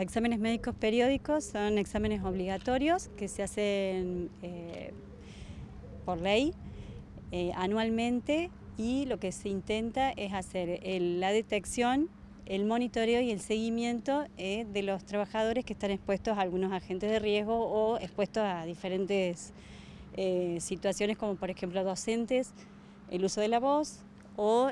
Los exámenes médicos periódicos son exámenes obligatorios que se hacen eh, por ley eh, anualmente y lo que se intenta es hacer la detección, el monitoreo y el seguimiento eh, de los trabajadores que están expuestos a algunos agentes de riesgo o expuestos a diferentes situaciones como por ejemplo docentes, el uso de la voz o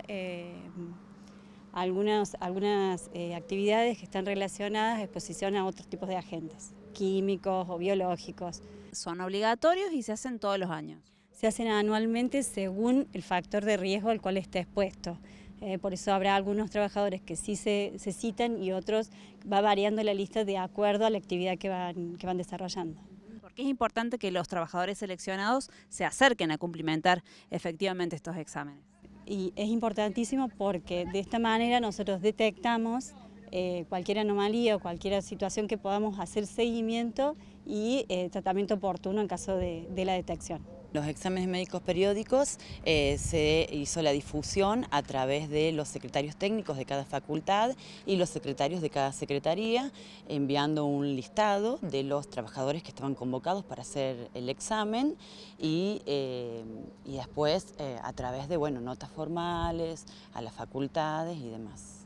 algunas, algunas eh, actividades que están relacionadas a exposición a otros tipos de agentes, químicos o biológicos. Son obligatorios y se hacen todos los años. Se hacen anualmente según el factor de riesgo al cual está expuesto. Eh, por eso habrá algunos trabajadores que sí se, se, citan y otros va variando la lista de acuerdo a la actividad que van, que van desarrollando. Porque es importante que los trabajadores seleccionados se acerquen a cumplimentar efectivamente estos exámenes y es importantísimo porque de esta manera nosotros detectamos eh, cualquier anomalía o cualquier situación que podamos hacer seguimiento y eh, tratamiento oportuno en caso de la detección. Los exámenes médicos periódicos eh, se hizo la difusión a través de los secretarios técnicos de cada facultad y los secretarios de cada secretaría, enviando un listado mm. de los trabajadores que estaban convocados para hacer el examen y, eh, después eh, a través de bueno, notas formales, a las facultades y demás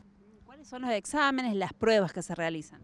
son los exámenes, las pruebas que se realizan?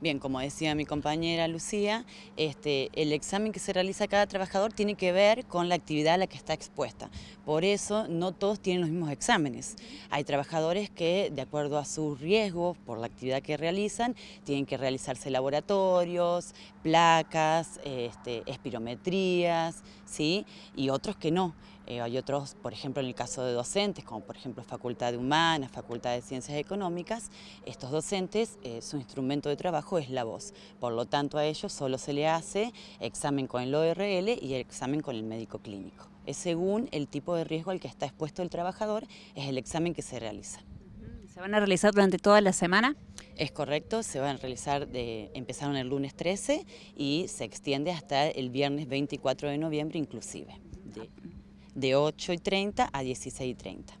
Bien, como decía mi compañera Lucía, este, el examen que se realiza a cada trabajador tiene que ver con la actividad a la que está expuesta. Por eso no todos tienen los mismos exámenes. Hay trabajadores que, de acuerdo a sus riesgos por la actividad que realizan, tienen que realizarse laboratorios, placas, este, espirometrías, ¿sí? y otros que no. Eh, hay otros, por ejemplo, en el caso de docentes, como por ejemplo Facultad de Humanas, Facultad de Ciencias Económicas, estos docentes, eh, su instrumento de trabajo es la voz. Por lo tanto, a ellos solo se le hace examen con el ORL y el examen con el médico clínico. Es según el tipo de riesgo al que está expuesto el trabajador, es el examen que se realiza. ¿Se van a realizar durante toda la semana? Es correcto, se van a realizar, de, empezaron el lunes 13 y se extiende hasta el viernes 24 de noviembre inclusive. Ah, de 8 y 30 a 16 y 30.